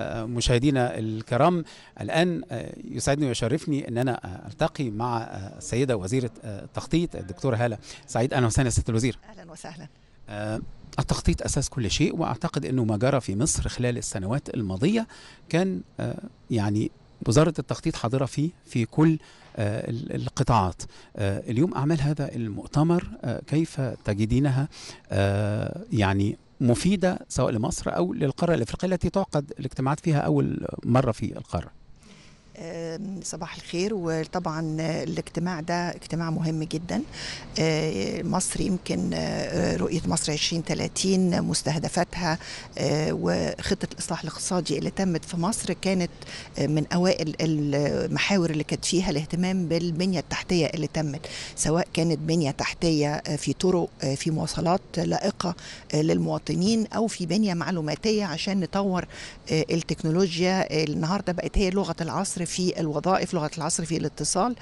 مشاهدينا الكرام الآن آه، يسعدني ويشرفني أن أنا آه، ألتقي مع آه، السيدة وزيرة التخطيط الدكتورة هالة سعيد أهلا وسهلا سيدة الوزير أهلا وسهلا التخطيط أساس كل شيء وأعتقد أنه ما جرى في مصر خلال السنوات الماضية كان يعني وزارة التخطيط حاضرة فيه في كل القطاعات اليوم أعمال هذا المؤتمر كيف تجدينها يعني مفيده سواء لمصر او للقاره الافريقيه التي تعقد الاجتماعات فيها اول مره في القاره صباح الخير وطبعا الاجتماع ده اجتماع مهم جدا آه، مصر يمكن آه، رؤية مصر 2030 مستهدفاتها آه، وخطة الإصلاح الاقتصادي اللي تمت في مصر كانت من أوائل المحاور اللي كانت فيها الاهتمام بالبنية التحتية اللي تمت سواء كانت بنية تحتية في طرق في مواصلات لائقة للمواطنين أو في بنية معلوماتية عشان نطور التكنولوجيا النهاردة بقت هي لغة العصر في الوظائف لغه العصر في الاتصال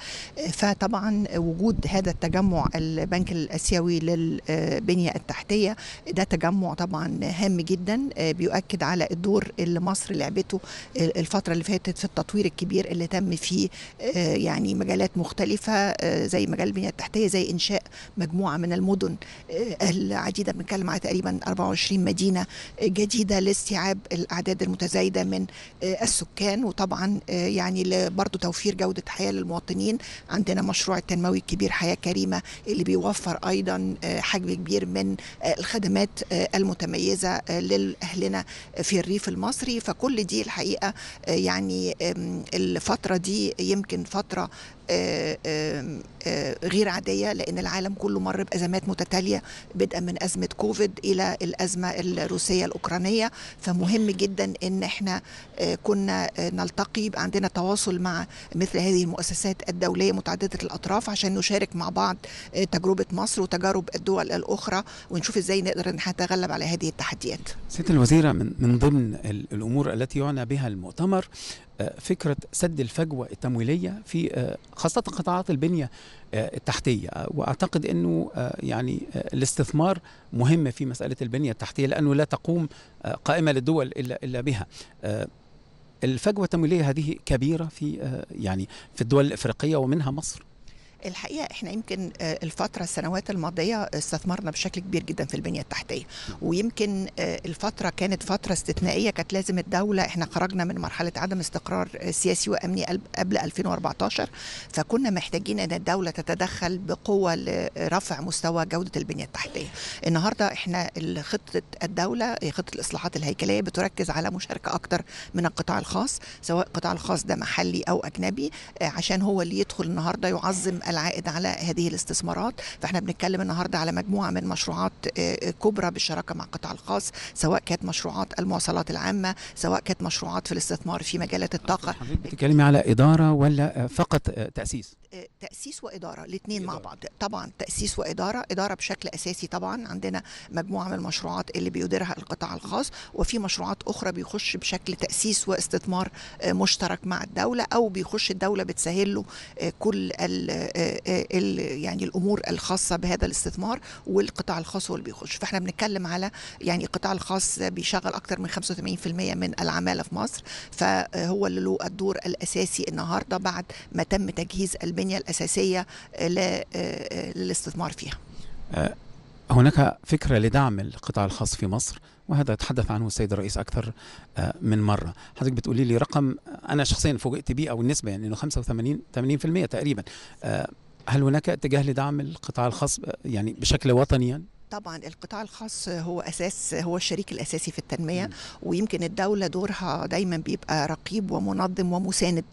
فطبعا وجود هذا التجمع البنك الاسيوي للبنيه التحتيه ده تجمع طبعا هام جدا بيؤكد على الدور اللي مصر لعبته الفتره اللي فاتت في التطوير الكبير اللي تم في يعني مجالات مختلفه زي مجال البنيه التحتيه زي انشاء مجموعه من المدن العديده بنتكلم على تقريبا 24 مدينه جديده لاستيعاب الاعداد المتزايده من السكان وطبعا يعني يعني لبرضه توفير جودة حياة للمواطنين عندنا مشروع التنموي الكبير حياة كريمة اللي بيوفر أيضا آه، حجم كبير من آه، الخدمات آه، المتميزة لأهلنا في الريف المصري فكل دي الحقيقة يعني الفترة دي يمكن فترة غير عادية لأن العالم كله مر بأزمات متتالية بدءا من أزمة كوفيد إلى الأزمة الروسية الأوكرانية فمهم جدا أن احنا كنا نلتقي عندنا التواصل مع مثل هذه المؤسسات الدولية متعددة الأطراف عشان نشارك مع بعض آه، تجربة مصر وتجارب الدول الأخرى ونشوف إزاي نقدر نتغلب على هذه التحديات سيدة الوزيرة من, من ضمن الأمور التي يعنى بها المؤتمر آه، فكرة سد الفجوة التمويلية في آه، خاصة قطاعات البنية التحتية وأعتقد أنه يعني الاستثمار مهم في مسألة البنية التحتية لأنه لا تقوم قائمة للدول إلا, إلا بها الفجوه التمويليه هذه كبيره في آه، يعني في الدول الافريقيه ومنها مصر الحقيقه احنا يمكن آه، الفتره السنوات الماضيه استثمرنا بشكل كبير جدا في البنيه التحتيه ويمكن آه، الفتره كانت فتره استثنائيه كانت لازم الدوله احنا خرجنا من مرحله عدم استقرار آه، سياسي وامني قبل 2014 فكنا محتاجين ان الدوله تتدخل بقوه لرفع مستوى جوده البنيه التحتيه النهارده احنا خطه الدوله خطه الاصلاحات الهيكليه بتركز على مشاركه اكتر من القطاع الخاص سواء القطاع الخاص ده محلي او اجنبي عشان هو اللي يدخل النهارده يعظم العائد على هذه الاستثمارات فاحنا بنتكلم النهارده على مجموعه من مشروعات آه، آه، كبرى بالشراكه مع القطاع الخاص سواء كانت مشروعات المواصلات العامه سواء كانت مشروعات في الاستثمار في مجالات الطاقه حضرتك بتتكلمي على اداره ولا آه، فقط تاسيس تاسيس واداره الاثنين مع بعض طبعا تاسيس واداره اداره بشكل اساسي طبعا عندنا مجموعه من المشروعات اللي بيديرها القطاع الخاص وفي مشروعات اخرى بيخش بشكل تاسيس واستثمار مشترك مع الدوله او بيخش الدوله بتسهل له كل آه، آه، يعني الامور الخاصه بهذا الاستثمار والقطاع الخاص هو اللي بيخش فاحنا بنتكلم على يعني القطاع الخاص بيشغل اكثر من 85% من العماله في مصر فهو اللي له الدور الاساسي النهارده بعد ما تم تجهيز البنيه الاساسيه آه، للاستثمار فيها هناك فكرة لدعم القطاع الخاص في مصر وهذا تحدث عنه السيد الرئيس أكثر من مرة حضرتك بتقولي لي رقم انا شخصيا فوجئت بيه او النسبه يعني انه 85 80% تقريبا آه، هل هناك اتجاه لدعم القطاع الخاص آه، يعني بشكل وطني يعني؟ طبعا القطاع الخاص هو اساس هو الشريك الاساسي في التنميه ويمكن الدوله دورها دايما بيبقى رقيب ومنظم ومساند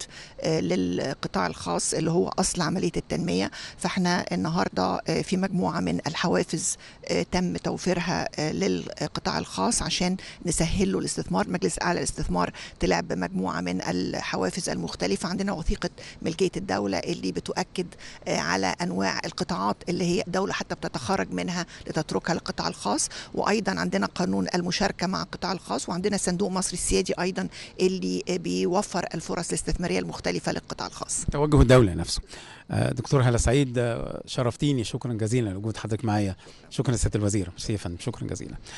آه، للقطاع الخاص اللي هو اصل عمليه التنميه فاحنا النهارده آه، في مجموعه من الحوافز آه، تم توفيرها للقطاع الخاص عشان نسهل له الاستثمار مجلس اعلى الاستثمار طلع بمجموعه من الحوافز المختلفه عندنا وثيقه ملكيه الدوله اللي بتؤكد على انواع القطاعات اللي هي الدوله حتى بتتخرج منها لتت تتركها للقطاع الخاص وايضا عندنا قانون المشاركه مع القطاع الخاص وعندنا صندوق مصر السيادي ايضا اللي بيوفر الفرص الاستثماريه المختلفه للقطاع الخاص توجه الدوله نفسه آه، دكتور هلا سعيد آه، شرفتيني شكرا جزيلا لوجود حضرتك معايا شكرا لسياده الوزير سيفا شكرا جزيلا